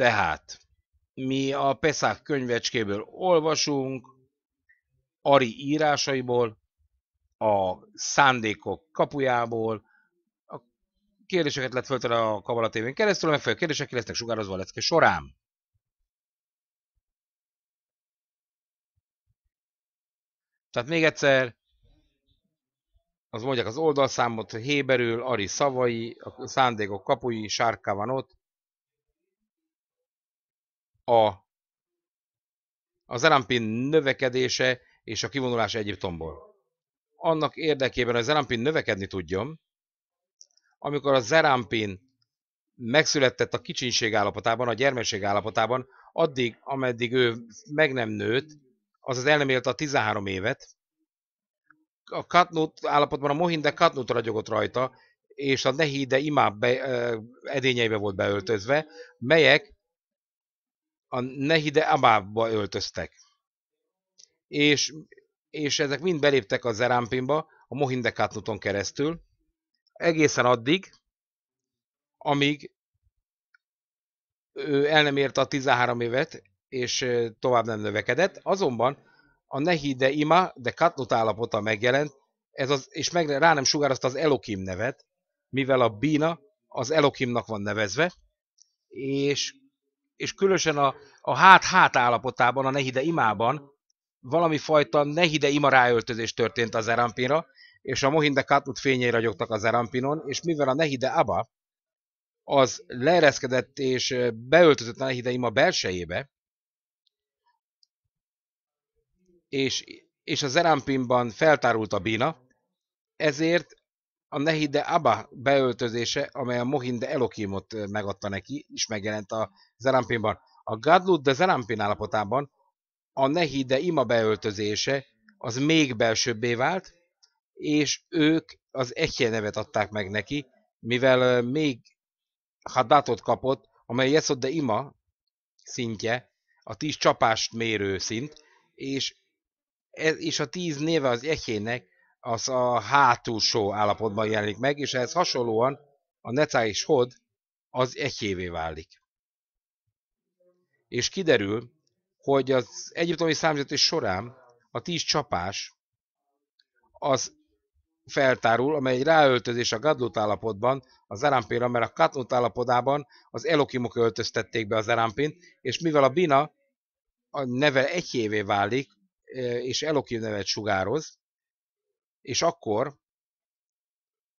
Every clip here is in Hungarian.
Tehát mi a Peszák könyvecskéből olvasunk, Ari írásaiból, a szándékok kapujából, a kérdéseket lett föltenni a Kavala tévén keresztül, a megfelelő kérdések ki lesznek sugározva a lecke során. Tehát még egyszer, az mondják az oldalszámot, Héberül, Ari szavai, a szándékok kapui, sárká van ott, a, az Erampin növekedése és a kivonulása Egyiptomból. Annak érdekében, hogy az Erampin növekedni tudjon, amikor a Zerampin megszületett a kicsinség állapotában, a gyermekség állapotában, addig, ameddig ő meg nem nőtt, azaz élt a 13 évet, a Katnut állapotban a Mohinde Katnut ragyogott rajta, és a Nehide imább edényeibe volt beöltözve, melyek a Nehide Abába öltöztek. És, és ezek mind beléptek a Zerámpinba, a Mohindekátnuton keresztül, egészen addig, amíg ő el nem érte a 13 évet, és tovább nem növekedett. Azonban a Nehide Ima de Katnut állapota megjelent, ez az, és meg, rá nem sugározta az Elokim nevet, mivel a Bína az Elokimnak van nevezve, és és különösen a, a hát-hát állapotában, a Nehide imában valami fajta Nehide ima ráöltözés történt az Erampinra, és a Mohinde Katut fényei ragyogtak az Erampinon, és mivel a Nehide aba az leereszkedett és beöltözött a Nehide ima belsejébe, és, és a Zerampinban feltárult a bína, ezért a Nehide Abba beöltözése, amely a Mohinde Elokimot megadta neki, is megjelent a Zerampinban. A Gadlut de Zerampin állapotában a Nehide Ima beöltözése az még belsőbbé vált, és ők az Echje nevet adták meg neki, mivel még Hadatot kapott, amely Yesod de Ima szintje, a tíz csapást mérő szint, és, ez, és a tíz néve az Echjének az a hátulsó állapotban jelenik meg, és ehhez hasonlóan a Necá és Hod az egyévé válik. És kiderül, hogy az egyiptomi számítás során a tíz csapás az feltárul, amely egy ráöltözés a gadlut állapotban, az erámpénra, mert a katnut állapotában az elokimok öltöztették be az erámpint, és mivel a bina a neve egyévé válik, eh, és elokim nevet sugároz, és akkor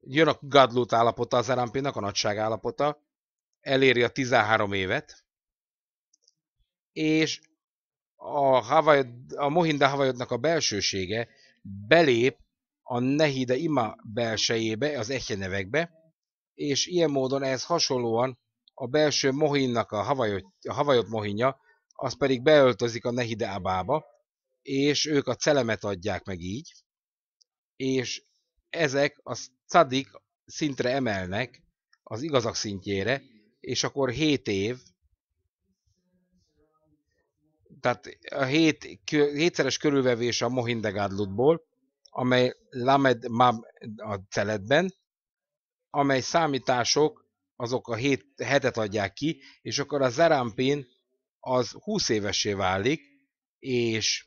jön a Gadlut állapota, az rmp a nagyság állapota, eléri a 13 évet, és a, Havajod, a Mohinda Havajodnak a belsősége belép a Nehide Ima belsejébe, az nevekbe, és ilyen módon ez hasonlóan a belső Mohinnak a Havajot, a Havajot Mohinja, az pedig beöltözik a Nehide Abába, és ők a celemet adják meg így, és ezek a cadik szintre emelnek az igazak szintjére, és akkor 7 év, tehát a 7, 7 körülvevés a Mohindegádlutból, amely Lamed Mab a celetben, amely számítások azok a 7 hetet adják ki, és akkor a Zerampin az 20 évesé válik, és,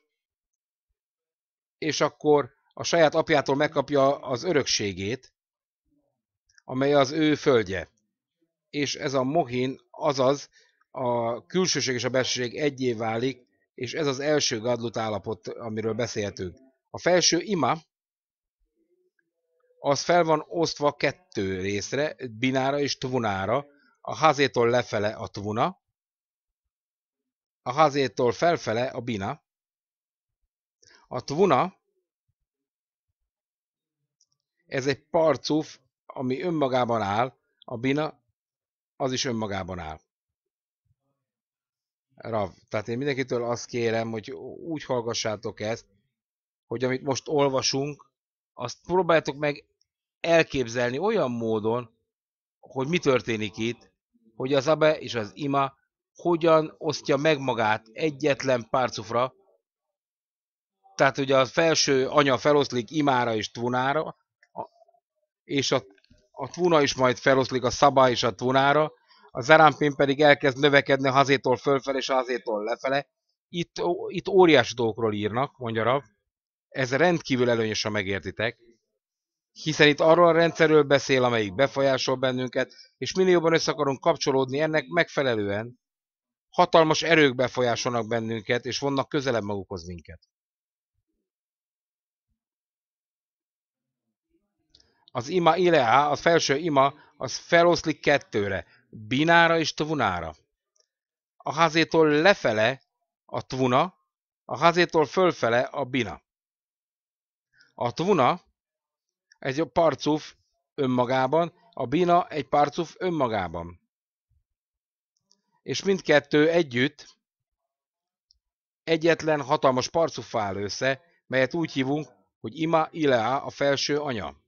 és akkor a saját apjától megkapja az örökségét, amely az ő földje. És ez a mohin, azaz a külsőség és a belsőség egyé válik, és ez az első gadlut állapot, amiről beszéltünk. A felső ima, az fel van osztva kettő részre, binára és tvunára, a házétól lefele a tvuna, a házétól felfele a bina. A tvuna ez egy parcuf, ami önmagában áll, a bina az is önmagában áll. Rav, tehát én mindenkitől azt kérem, hogy úgy hallgassátok ezt, hogy amit most olvasunk, azt próbáljátok meg elképzelni olyan módon, hogy mi történik itt, hogy az Abe és az Ima hogyan osztja meg magát egyetlen párcufra, tehát ugye a felső anya feloszlik Imára és Tvunára, és a, a Tuna is majd feloszlik a Szabá és a Tunára, a Zerámpén pedig elkezd növekedni hazétól fölfelé és hazétól lefele. Itt, ó, itt óriási dolgokról írnak, mondja Rav. Ez rendkívül előnyös, ha megértitek. Hiszen itt arról a rendszerről beszél, amelyik befolyásol bennünket, és minél jobban össze akarunk kapcsolódni ennek megfelelően, hatalmas erők befolyásolnak bennünket, és vonnak közelebb magukhoz minket. Az ima ileá, az felső ima, az feloszlik kettőre, binára és tvunára. A házétól lefele a tvuna, a házétól fölfele a bina. A tvuna egy parcuf önmagában, a bina egy parcuf önmagában. És mindkettő együtt egyetlen hatalmas parcuf áll össze, melyet úgy hívunk, hogy ima ileá a felső anya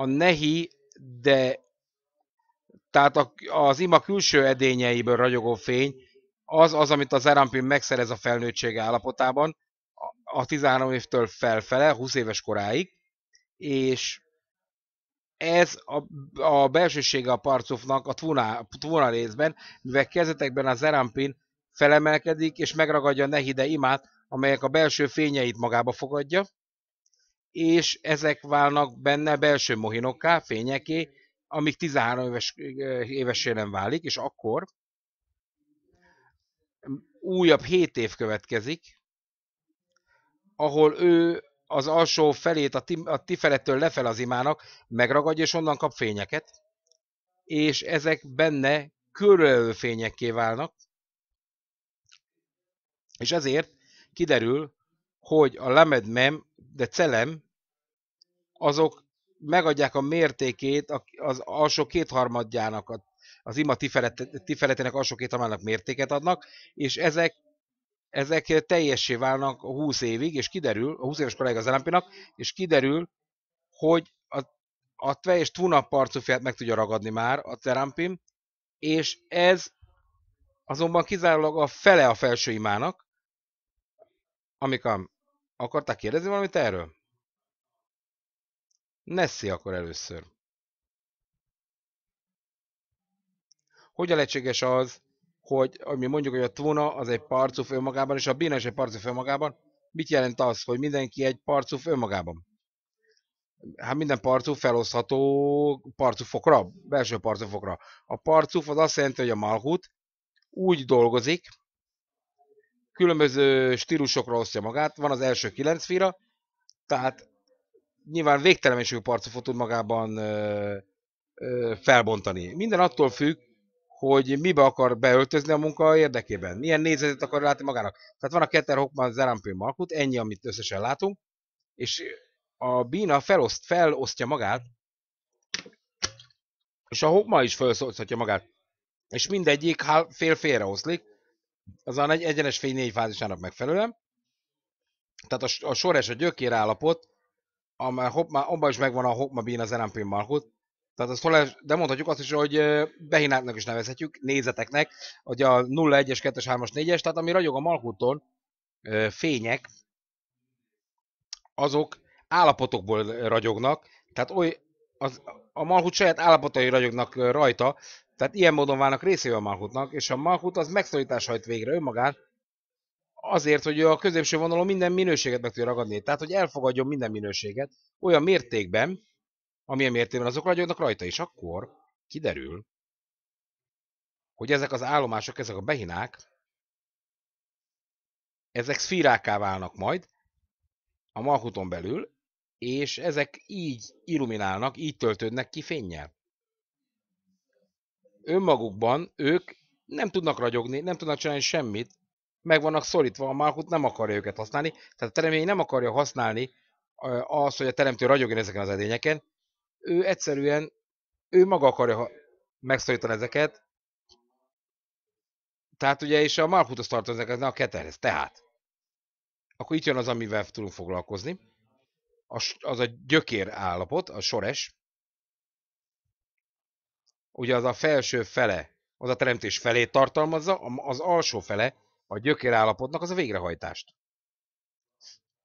a nehi, de tehát a, az ima külső edényeiből ragyogó fény, az az, amit az Erampin megszerez a felnőttség állapotában, a 13 évtől felfele, 20 éves koráig, és ez a, a belsősége a parcufnak a tvuna, részben, mivel kezdetekben a Zerampin felemelkedik és megragadja a nehide imát, amelyek a belső fényeit magába fogadja, és ezek válnak benne belső mohinokká, fényeké, amíg 13 éves, éves nem válik, és akkor újabb 7 év következik, ahol ő az alsó felét a, ti, a tifelettől lefel az imának megragadja, és onnan kap fényeket, és ezek benne fényekké válnak, és ezért kiderül, hogy a lemed mem, de celem, azok megadják a mértékét az alsó kétharmadjának, az ima tifeletének alsó kétharmadjának mértéket adnak, és ezek ezek teljessé válnak 20 évig, és kiderül, a 20 éves koráig az elempinak, és kiderül, hogy a, a és Tuna parcufját meg tudja ragadni már a Terampim, és ez azonban kizárólag a fele a felső imának, Amikám, akartál kérdezni valamit erről? Nessi akkor először. Hogyan lehetséges az, hogy, hogy mi mondjuk, hogy a Tuna az egy parcuf önmagában, és a Bina is egy parcuf önmagában, mit jelent az, hogy mindenki egy parcuf önmagában? Hát minden parcuf felosztható parcufokra, belső parcufokra. A parcuf az azt jelenti, hogy a malhut úgy dolgozik, különböző stílusokra osztja magát. Van az első kilenc fira, tehát nyilván végtelenségű parcofot tud magában ö, ö, felbontani. Minden attól függ, hogy mibe akar beöltözni a munka érdekében, milyen nézetet akar látni magának. Tehát van a Keter Hockman Zerampő Markut, ennyi, amit összesen látunk, és a Bína feloszt, felosztja magát, és a Hockma is felosztja magát, és mindegyik fél-félre oszlik, az a egy egyenes fény négy fázisának megfelelően. Tehát a, a sor és a gyökér állapot, amely hopma, abban is megvan a hopma bín az NMP markot, tehát azt tolás, de mondhatjuk azt is, hogy behináknak is nevezhetjük, nézeteknek, hogy a 0, 1-es, 2-es, 3-as, 4-es, tehát ami ragyog a malkuton fények, azok állapotokból ragyognak, tehát oly, az, a malhut saját állapotai ragyognak rajta, tehát ilyen módon válnak részévé a Malhutnak, és a Malhut az megszorítás hajt végre önmagát, azért, hogy a középső vonalon minden minőséget meg tudja ragadni. Tehát, hogy elfogadjon minden minőséget olyan mértékben, amilyen mértékben azok ragadjonak rajta, és akkor kiderül, hogy ezek az állomások, ezek a behinák, ezek szfírákká válnak majd a Malhuton belül, és ezek így illuminálnak, így töltődnek ki fényjel önmagukban ők nem tudnak ragyogni, nem tudnak csinálni semmit, meg vannak szorítva, a Malkut nem akarja őket használni, tehát a teremény nem akarja használni az, hogy a teremtő ragyogjon ezeken az edényeken, ő egyszerűen, ő maga akarja megszorítani ezeket, tehát ugye, és a Malkuthoz tartoznak eznek a keterhez, tehát. Akkor itt jön az, amivel tudunk foglalkozni. Az, az a gyökér állapot, a sores, ugye az a felső fele, az a teremtés felét tartalmazza, az alsó fele, a gyökérállapotnak az a végrehajtást.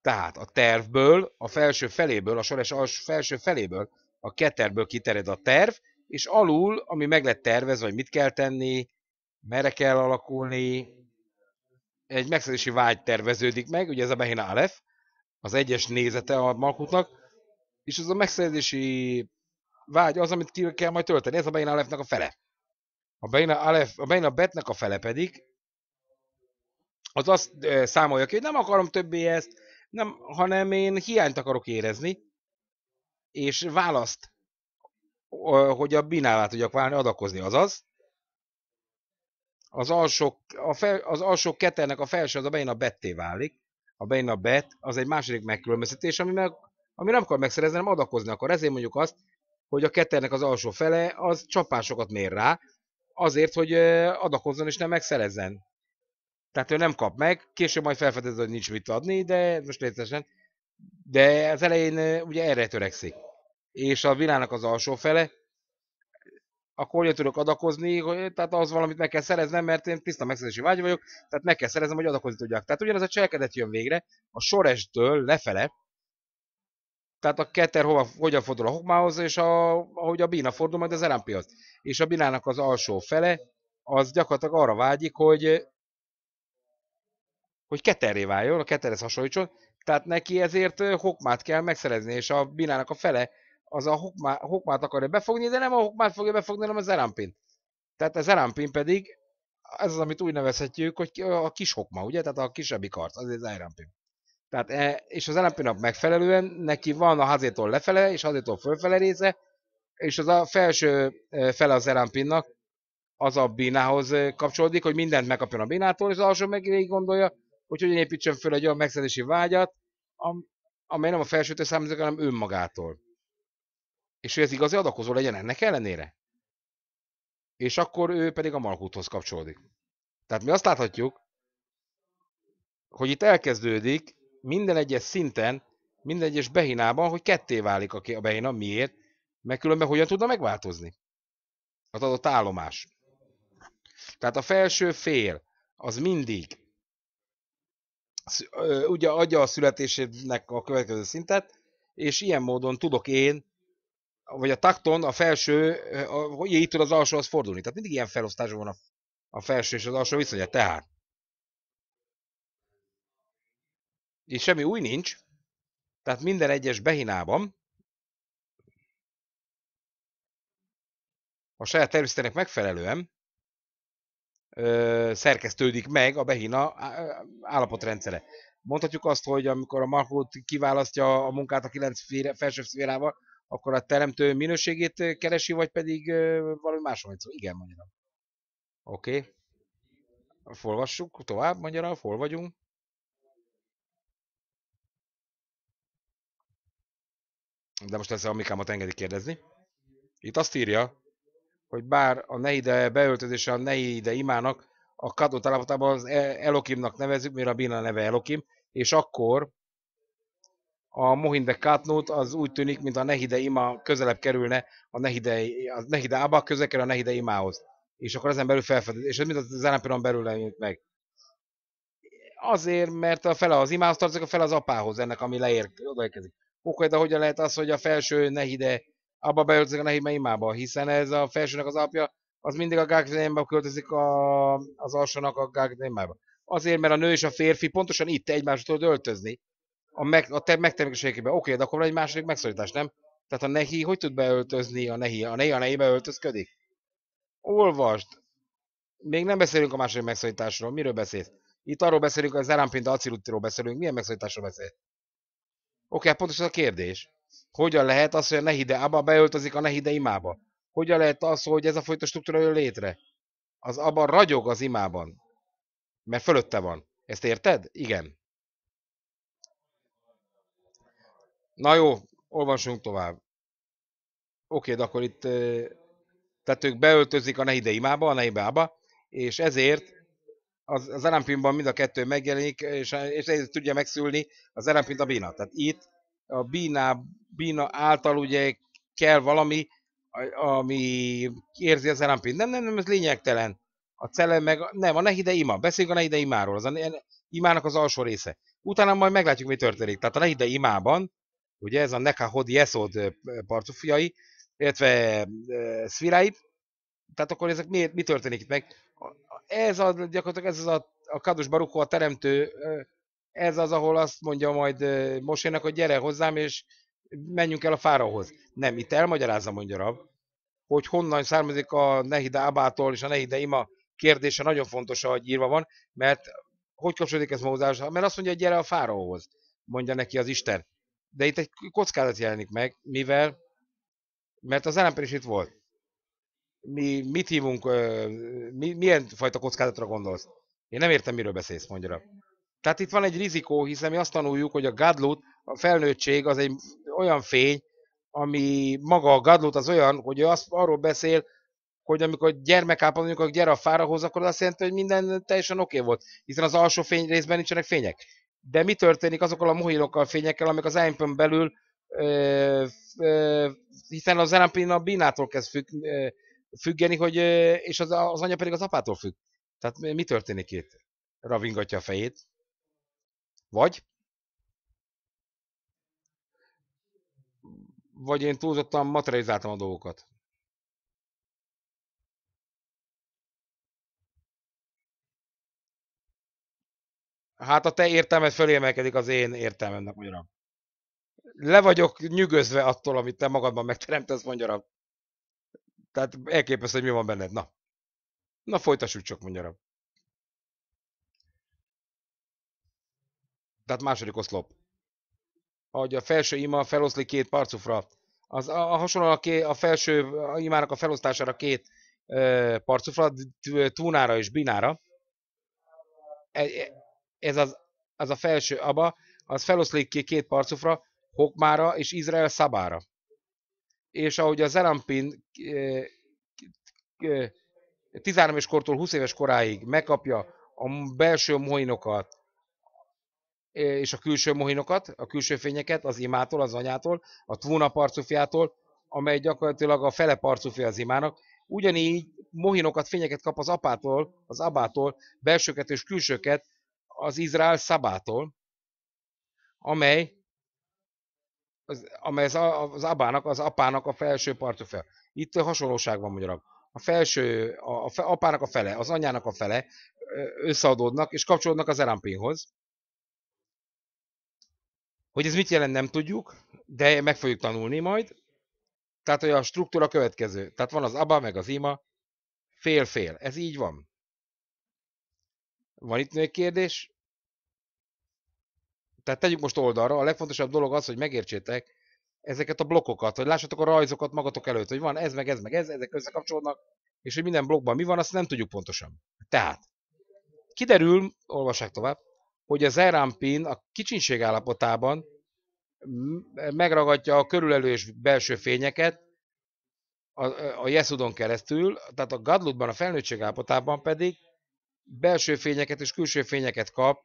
Tehát a tervből, a felső feléből, a sores alsó felső feléből, a keterből kitered a terv, és alul, ami meg lett tervezve, hogy mit kell tenni, merre kell alakulni, egy megszerzési vágy terveződik meg, ugye ez a Behina Aleph, az egyes nézete a Malkutnak, és az a megszerzési vágy az, amit ki kell majd tölteni. Ez a Bein Alefnek a fele. A Bein, Alef, a Bein a Betnek a fele pedig az azt számolja ki, hogy nem akarom többé ezt, nem, hanem én hiányt akarok érezni, és választ, hogy a binálát tudjak válni, adakozni, azaz. Az alsó, a fel, az alsó kettőnek a felső az a bein a betté válik. A bein a bet az egy második megkülönböztetés, ami, meg, ami nem akar megszerezni, hanem adakozni akar. Ezért mondjuk azt, hogy a ketternek az alsó fele az csapásokat mér rá, azért, hogy adakozzon és nem megszerezzen. Tehát ő nem kap meg, később majd felfedez, hogy nincs mit adni, de most létesen. De az elején ugye erre törekszik. És a világnak az alsó fele, akkor hogyan tudok adakozni, hogy, tehát az valamit meg kell szereznem, mert én tiszta megszerzési vágy vagyok, tehát meg kell szereznem, hogy adakozni tudjak. Tehát ugyanez a cselekedet jön végre, a sorestől lefele, tehát a keter hova, hogyan fordul a hokmához, és a, ahogy a bína fordul majd az erámpihoz. És a binának az alsó fele, az gyakorlatilag arra vágyik, hogy hogy keterré váljon, a keterhez hasonlítson, tehát neki ezért hokmát kell megszerezni, és a binának a fele az a hokmá, hokmát akarja befogni, de nem a hokmát fogja befogni, hanem az erámpint. Tehát az erámpin pedig, ez az, amit úgy nevezhetjük, hogy a kis hokma, ugye? Tehát a kisebbik arc, az az erámpin. Tehát, e, és az lmp nap megfelelően neki van a hazétól lefele, és hazétól fölfele része, és az a felső e, fele az lmp az a bínához e, kapcsolódik, hogy mindent megkapjon a bínától, és az alsó meg végig gondolja, hogy hogyan építsen föl egy olyan megszerzési vágyat, amely nem a felsőtől számítja, hanem önmagától. És hogy ez igazi adakozó legyen ennek ellenére. És akkor ő pedig a Malkuthoz kapcsolódik. Tehát mi azt láthatjuk, hogy itt elkezdődik minden egyes szinten, minden egyes behinában, hogy ketté válik a behina. Miért? Mert különben hogyan tudna megváltozni? Az adott állomás. Tehát a felső fél az mindig ugye adja a születésének a következő szintet, és ilyen módon tudok én, vagy a takton a felső, hogy így tud az alsóhoz fordulni. Tehát mindig ilyen felosztás van a, a felső és az alsó viszonya. Tehát és semmi új nincs, tehát minden egyes behinában a saját természetének megfelelően ö, szerkesztődik meg a behina állapotrendszere. Mondhatjuk azt, hogy amikor a Malkut kiválasztja a munkát a kilenc felső szférával, akkor a teremtő minőségét keresi, vagy pedig ö, valami máshol szó. Igen, magyarán. Oké. Okay. Folvassuk tovább, magyarán, fol vagyunk. de most ezzel amikámat engedi kérdezni. Itt azt írja, hogy bár a Neide beöltözése a Neide imának, a Kadó talapotában az e- Elokimnak nevezzük, mert a Bina neve Elokim, és akkor a Mohinde Katnót az úgy tűnik, mint a Nehide ima közelebb kerülne a Nehide, a Nehide Abba közel kerül a Nehide imához. És akkor ezen belül felfedez, és ez mind az Ánapirán belül lenyit meg. Azért, mert a fele az imához tartozik, a fele az apához, ennek ami leér, odaérkezik de hogyan lehet az, hogy a felső nehide abba beöltözik a nehide imába, hiszen ez a felsőnek az apja, az mindig a gágnémába költözik a, az alsónak a gágnémába. Azért, mert a nő és a férfi pontosan itt egymásra tudod öltözni, a, meg, a te megtermékenységében. Oké, okay, de akkor van egy második megszorítás, nem? Tehát a nehi hogy tud beöltözni a nehi? A nehi a nehibe öltözködik? Olvasd! Még nem beszélünk a második megszorításról. Miről beszélsz? Itt arról beszélünk, az elámpinta acilutiról beszélünk. Milyen megszorításról beszélsz? Oké, hát pontosan a kérdés. Hogyan lehet az, hogy a Nehide Abba beöltözik a Nehide imába? Hogyan lehet az, hogy ez a fajta struktúra jön létre? Az Abba ragyog az imában, mert fölötte van. Ezt érted? Igen. Na jó, olvassunk tovább. Oké, de akkor itt, tehát ők beöltözik a Nehide imába, a Nehibe Abba, és ezért az, az elempinban mind a kettő megjelenik, és, és ez tudja megszülni az elempint a bína. Tehát itt a bína, bína által ugye kell valami, ami érzi az elempint. Nem, nem, nem, ez lényegtelen. A cele meg, nem, a nehide ima. Beszéljünk a nehide imáról, az a imának az alsó része. Utána majd meglátjuk, mi történik. Tehát a nehide imában, ugye ez a nekahod jeszod partufiai, illetve e, szvirái, tehát akkor ezek mi, mi történik itt meg? ez a gyakorlatilag ez az a, a Kadus Barukó, a teremtő, ez az, ahol azt mondja majd Mosének, hogy gyere hozzám, és menjünk el a fárahoz. Nem, itt elmagyarázza, mondja Rab, hogy honnan származik a Nehide Abától és a Nehide Ima kérdése nagyon fontos, ahogy írva van, mert hogy kapcsolódik ez Mózás? Mert azt mondja, hogy gyere a fáraóhoz, mondja neki az Isten. De itt egy kockázat jelenik meg, mivel, mert az ellenpér is itt volt mi mit hívunk, mi, milyen fajta kockázatra gondolsz? Én nem értem, miről beszélsz, mondja Tehát itt van egy rizikó, hiszen mi azt tanuljuk, hogy a gadlut, a felnőttség az egy olyan fény, ami maga a gadlut az olyan, hogy az azt arról beszél, hogy amikor gyermek mondjuk, hogy gyere a hoz, akkor azt jelenti, hogy minden teljesen oké okay volt, hiszen az alsó fény részben nincsenek fények. De mi történik azokkal a mohilokkal, fényekkel, amik az imp belül, ö, ö, hiszen az LMP a binától kezd függ, ö, függeni, hogy, és az, az anya pedig az apától függ. Tehát mi történik itt? Ravingatja a fejét. Vagy? Vagy én túlzottan materializáltam a dolgokat. Hát a te értelmed fölémelkedik az én értelmemnek, magyarán. Le vagyok nyűgözve attól, amit te magadban megteremtesz, magyarán. Tehát elképesztő, hogy mi van benned. Na, na folytassuk csak, mondja Tehát második oszlop. Ahogy a felső ima feloszlik két parcufra. Az, a, a hasonlóan a, ké, a felső imának a felosztására két ö, parcufra, túnára és binára. E, e, ez az, az a felső aba, az feloszlik két parcufra, Hokmára és Izrael Szabára és ahogy a Zerampin 13 eh, eh, éves kortól 20 éves koráig megkapja a belső mohinokat eh, és a külső mohinokat, a külső fényeket az imától, az anyától, a tvúna parcufiától, amely gyakorlatilag a fele parcufi az imának, ugyanígy mohinokat, fényeket kap az apától, az abától, belsőket és külsőket az Izrael szabától, amely az, amely az, az abának, az apának a felső partja fel. Itt hasonlóság van magyarok. A felső, a, a fe, apának a fele, az anyának a fele összeadódnak és kapcsolódnak az erámpinhoz. Hogy ez mit jelent, nem tudjuk, de meg fogjuk tanulni majd. Tehát, hogy a struktúra következő. Tehát van az aba, meg az ima, fél-fél. Ez így van. Van itt még kérdés? tehát tegyük most oldalra, a legfontosabb dolog az, hogy megértsétek ezeket a blokkokat, hogy lássatok a rajzokat magatok előtt, hogy van ez, meg ez, meg ez, ezek összekapcsolódnak, és hogy minden blokkban mi van, azt nem tudjuk pontosan. Tehát, kiderül, olvassák tovább, hogy az RAM pin a kicsinség állapotában megragadja a körülelő és belső fényeket a, a jeszudon keresztül, tehát a gadlutban, a felnőttség állapotában pedig belső fényeket és külső fényeket kap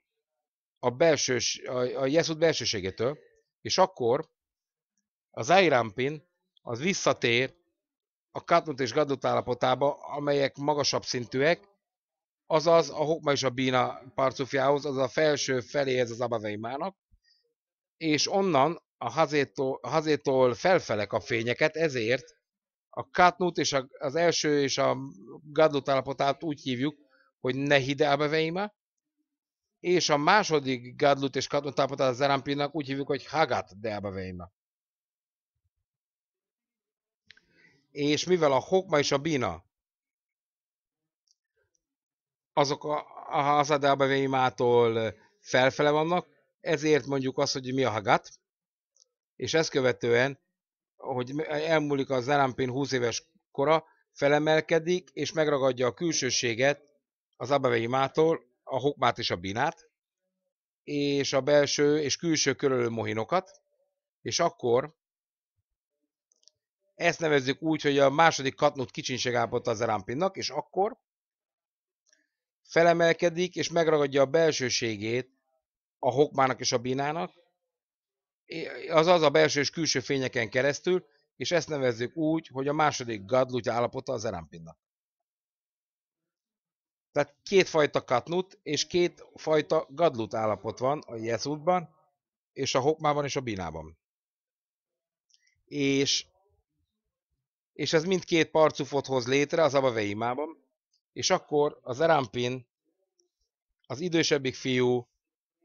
a, belsős, a, a Jeszut belsőségétől, és akkor az Ayrampin az visszatér a Katnut és Gadot állapotába, amelyek magasabb szintűek, azaz a Hokma és a Bína parcufjához, az a felső feléhez az Abaveimának, és onnan a hazétól, hazétól a fényeket, ezért a Katnut és a, az első és a Gadot állapotát úgy hívjuk, hogy Nehide Abaveima, és a második Gadlut és Katon támadát az Erampinak úgy hívjuk, hogy Hagat Delbaveima. És mivel a Hokma és a Bina azok a, a Hazad Delbaveimától felfele vannak, ezért mondjuk azt, hogy mi a Hagat, és ezt követően, hogy elmúlik a Zerampin 20 éves kora, felemelkedik és megragadja a külsőséget az Abaveimától, a hokmát és a binát, és a belső és külső körülő mohinokat, és akkor ezt nevezzük úgy, hogy a második katnót kicsinség állapota az erámpinnak, és akkor felemelkedik és megragadja a belsőségét a hokmának és a binának, azaz a belső és külső fényeken keresztül, és ezt nevezzük úgy, hogy a második gadlutya állapota az erámpinnak. Tehát kétfajta katnut és kétfajta gadlut állapot van a Jezútban, és a Hokmában és a Binában. És, és ez mindkét parcufot hoz létre az Abaveimában, és akkor az Erámpin, az idősebbik fiú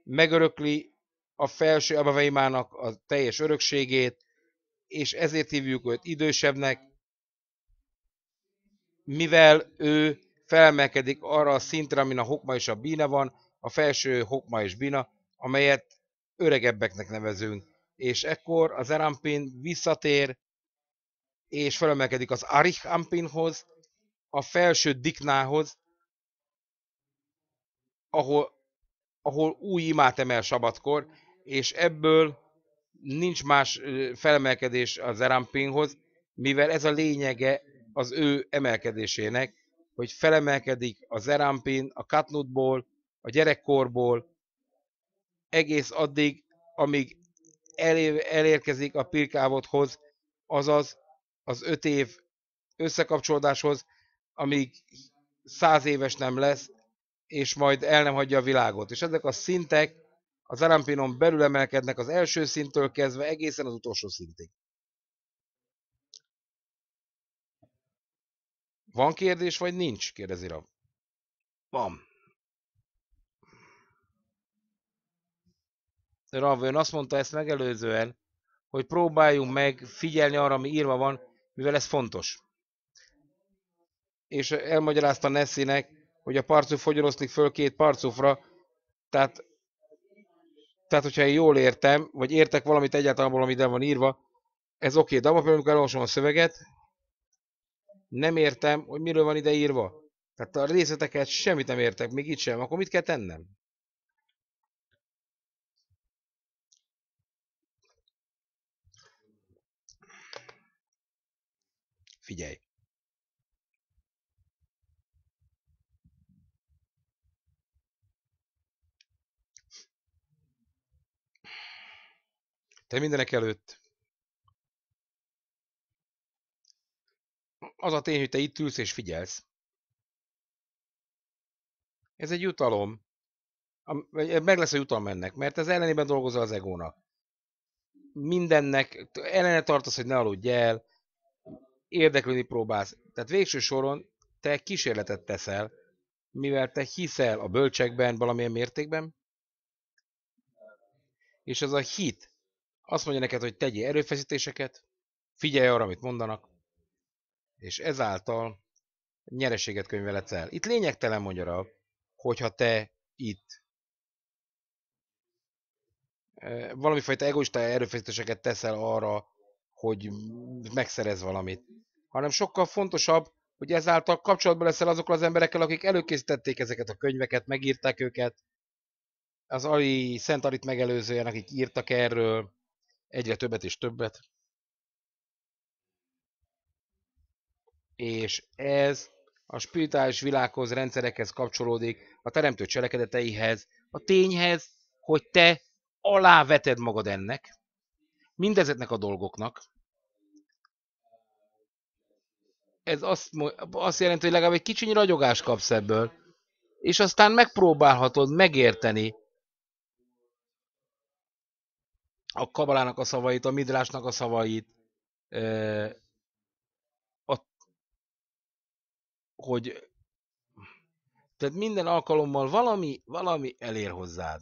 megörökli a felső Abaveimának a teljes örökségét, és ezért hívjuk őt idősebbnek, mivel ő felmelkedik arra a szintre, amin a hokma és a bína van, a felső hokma és bína, amelyet öregebbeknek nevezünk. És ekkor az Erampin visszatér, és felemelkedik az Arich Ampinhoz, a felső Diknához, ahol, ahol új imát emel sabatkor, és ebből nincs más felemelkedés az Erampinhoz, mivel ez a lényege az ő emelkedésének, hogy felemelkedik az erámpin, a katnutból, a gyerekkorból, egész addig, amíg elérkezik a pirkávothoz, azaz az öt év összekapcsolódáshoz, amíg száz éves nem lesz, és majd el nem hagyja a világot. És ezek a szintek az Arampinon belül emelkednek az első szinttől kezdve egészen az utolsó szintig. Van kérdés, vagy nincs? kérdezi Rav. Van. Rav, ön azt mondta ezt megelőzően, hogy próbáljunk meg figyelni arra, ami írva van, mivel ez fontos. És elmagyarázta Nessinek, hogy a parcuf hogy oszlik föl két parcufra, tehát, tehát hogyha én jól értem, vagy értek valamit egyáltalán, ami ide van írva, ez oké, okay. de amikor elolvasom a szöveget, nem értem, hogy miről van ide írva. Tehát a részleteket semmit nem értek, még itt sem. Akkor mit kell tennem? Figyelj! Te mindenek előtt Az a tény, hogy te itt ülsz és figyelsz. Ez egy jutalom. Eh, meg lesz a jutalom ennek, mert ez ellenében dolgozol az egónak. Mindennek ellene tartasz, hogy ne aludj el, érdeklődni próbálsz. Tehát végső soron te kísérletet teszel, mivel te hiszel a bölcsekben valamilyen mértékben, és az a hit azt mondja neked, hogy tegyél erőfeszítéseket, figyelj arra, amit mondanak, és ezáltal nyereséget könyvelhetsz el. Itt lényegtelen magyarab, hogyha te itt e, valamifajta egoista erőfeszítéseket teszel arra, hogy megszerez valamit, hanem sokkal fontosabb, hogy ezáltal kapcsolatban leszel azokkal az emberekkel, akik előkészítették ezeket a könyveket, megírták őket, az Ali Szent Arit megelőzően, akik írtak erről, egyre többet és többet. és ez a spirituális világhoz, rendszerekhez kapcsolódik, a teremtő cselekedeteihez, a tényhez, hogy te aláveted magad ennek, mindezeknek a dolgoknak. Ez azt, azt jelenti, hogy legalább egy kicsiny ragyogást kapsz ebből, és aztán megpróbálhatod megérteni a kabalának a szavait, a midrásnak a szavait, hogy tehát minden alkalommal valami, valami elér hozzád.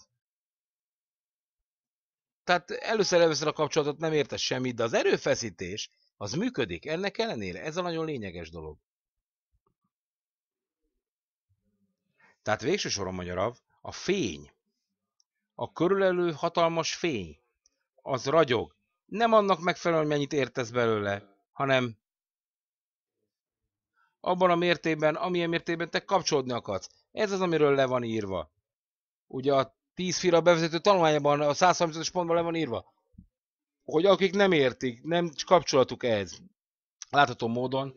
Tehát először először a kapcsolatot nem értesz semmit, de az erőfeszítés az működik. Ennek ellenére ez a nagyon lényeges dolog. Tehát végső soron magyarabb, a fény, a körülelő hatalmas fény, az ragyog. Nem annak megfelelően, hogy mennyit értesz belőle, hanem abban a mértékben, amilyen mértékben te kapcsolódni akarsz. Ez az, amiről le van írva. Ugye a 10 fira bevezető tanulmányában, a 135 es pontban le van írva, hogy akik nem értik, nem kapcsolatuk ehhez látható módon,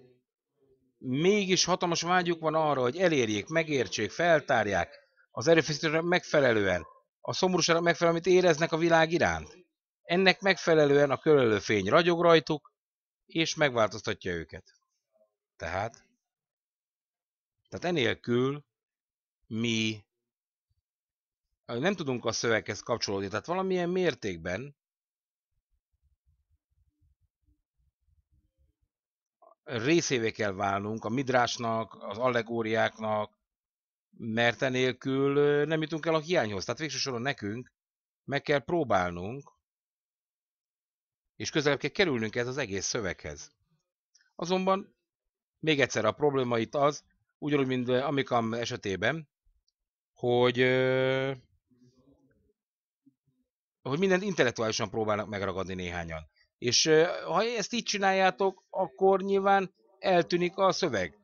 mégis hatalmas vágyuk van arra, hogy elérjék, megértsék, feltárják az erőfeszítésre megfelelően, a szomorúságra megfelelően, amit éreznek a világ iránt. Ennek megfelelően a körülő fény ragyog rajtuk, és megváltoztatja őket. Tehát tehát enélkül mi nem tudunk a szöveghez kapcsolódni. Tehát valamilyen mértékben részévé kell válnunk a midrásnak, az allegóriáknak, mert enélkül nem jutunk el a hiányhoz. Tehát végső soron nekünk meg kell próbálnunk, és közelebb kell kerülnünk ez az egész szöveghez. Azonban még egyszer a probléma itt az, ugyanúgy, mint eh, Amikam esetében, hogy, hogy mindent intellektuálisan próbálnak megragadni néhányan. És ha ezt így csináljátok, akkor nyilván eltűnik a szöveg.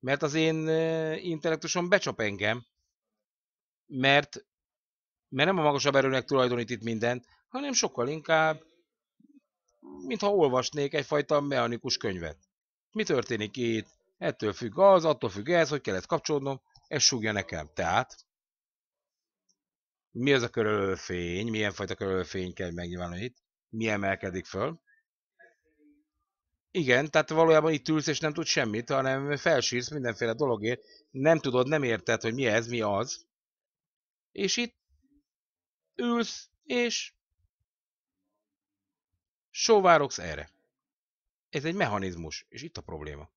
Mert az én intellektusom becsap engem, mert, mert nem a magasabb erőnek tulajdonít itt mindent, hanem sokkal inkább, mintha olvasnék egyfajta mechanikus könyvet. Mi történik itt? Ettől függ az, attól függ ez, hogy ezt kapcsolódnom, ez súgja nekem. Tehát mi az a körülfény, milyen fajta körülfény kell megnyilvánulni itt, mi emelkedik föl. Igen, tehát valójában itt ülsz és nem tudsz semmit, hanem felsírsz mindenféle dologért, nem tudod, nem érted, hogy mi ez, mi az. És itt ülsz és sóvárogsz erre. Ez egy mechanizmus, és itt a probléma.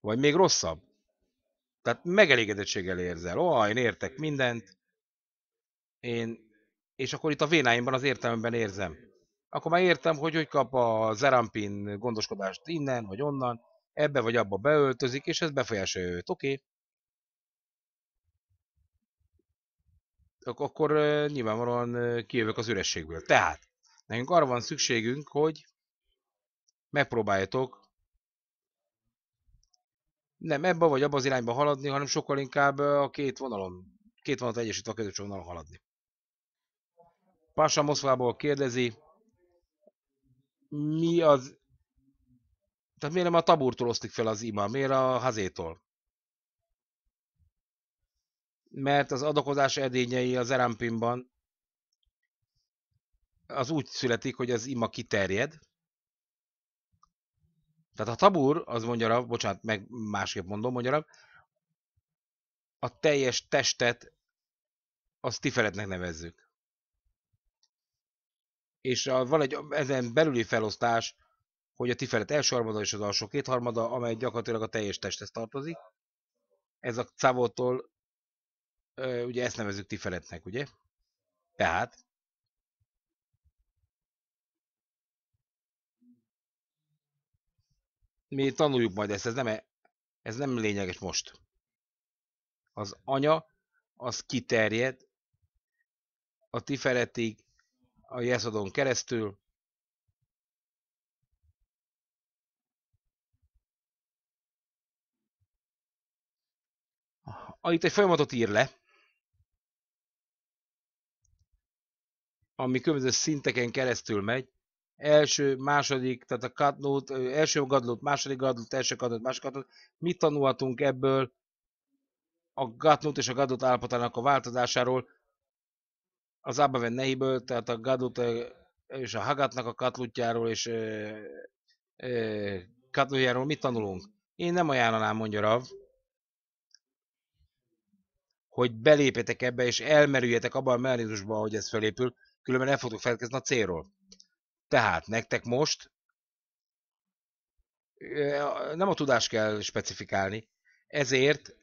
Vagy még rosszabb. Tehát megelégedettséggel érzel. Oh, én értek mindent, én, és akkor itt a vénáimban, az értelemben érzem. Akkor már értem, hogy hogy kap a Zerampin gondoskodást innen, vagy onnan, ebbe vagy abba beöltözik, és ez befolyásolja őt. Oké. Okay. akkor nyilvánvalóan kijövök az ürességből. Tehát, nekünk arra van szükségünk, hogy megpróbáljatok nem ebbe vagy abba az irányba haladni, hanem sokkal inkább a két vonalon, két vonalat egyesítve a közös vonalon haladni. Pása Moszkvából kérdezi, mi az, tehát miért nem a tabúrtól osztik fel az ima, miért a hazétól? Mert az adakozás edényei az erampinban az úgy születik, hogy az ima kiterjed, tehát a tabur, az mondja bocsánat, meg másképp mondom, mondja a teljes testet a tiferetnek nevezzük. És a, van egy ezen belüli felosztás, hogy a tiferet első harmada és az alsó kétharmada, amely gyakorlatilag a teljes testhez tartozik. Ez a cavótól, ugye ezt nevezzük tiferetnek, ugye? Tehát mi tanuljuk majd ezt, ez nem, -e, ez nem lényeges most. Az anya, az kiterjed a Tiferetig, a jeszadon keresztül, ah, itt egy folyamatot ír le, ami különböző szinteken keresztül megy, első, második, tehát a kadlót, első gadlót, második gadlót, első gadlót, második gadlót, mit tanulhatunk ebből a gadlót és a gadlót állapotának a változásáról, az Abaven Nehiből, tehát a gadlót és a hagatnak a katlutjáról és katlutjáról mit tanulunk? Én nem ajánlanám, mondja Rav, hogy belépjetek ebbe és elmerüljetek abban a mechanizmusban, hogy ez felépül, különben el fogtok feledkezni a célról. Tehát nektek most nem a tudás kell specifikálni, ezért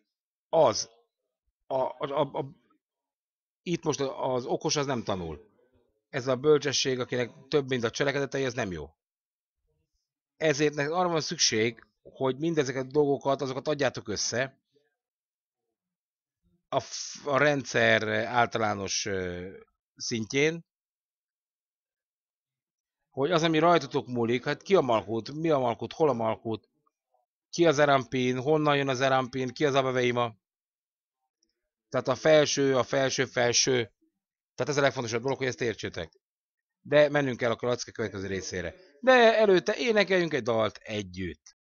az, a, a, a, a, itt most az okos az nem tanul. Ez a bölcsesség, akinek több, mint a cselekedetei, ez nem jó. Ezért neked arra van szükség, hogy mindezeket a dolgokat, azokat adjátok össze, a, a rendszer általános szintjén, hogy az, ami rajtatok múlik, hát ki a malkót, mi a malkót, hol a malkót, ki az erampén, honnan jön az erampén, ki az abaveima. Tehát a felső, a felső, felső. Tehát ez a legfontosabb dolog, hogy ezt értsétek. De mennünk el akkor a Lacke következő részére. De előtte énekeljünk egy dalt együtt.